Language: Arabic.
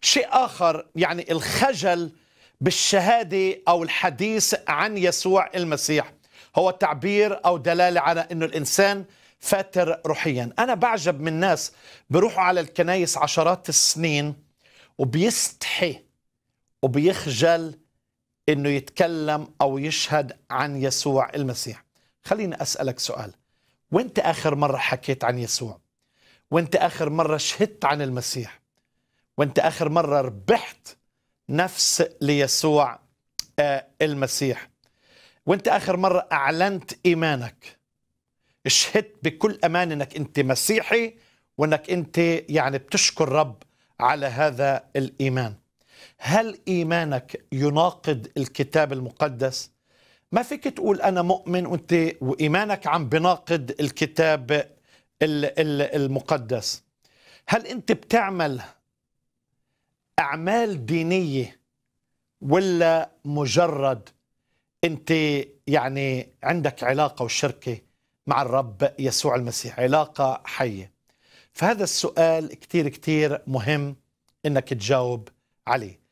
شيء آخر يعني الخجل بالشهادة أو الحديث عن يسوع المسيح هو تعبير أو دلالة على أنه الإنسان فاتر روحيا أنا بعجب من ناس بروحوا على الكنايس عشرات السنين وبيستحي وبيخجل أنه يتكلم أو يشهد عن يسوع المسيح خليني أسألك سؤال وانت آخر مرة حكيت عن يسوع وانت آخر مرة شهدت عن المسيح وانت اخر مره ربحت نفس ليسوع آه، المسيح وانت اخر مره اعلنت ايمانك شهدت بكل امان انك انت مسيحي وانك انت يعني بتشكر رب على هذا الايمان هل ايمانك يناقض الكتاب المقدس ما فيك تقول انا مؤمن وانت وايمانك عم بناقض الكتاب المقدس هل انت بتعمل اعمال دينيه ولا مجرد انت يعني عندك علاقه وشركه مع الرب يسوع المسيح علاقه حيه فهذا السؤال كتير كتير مهم انك تجاوب عليه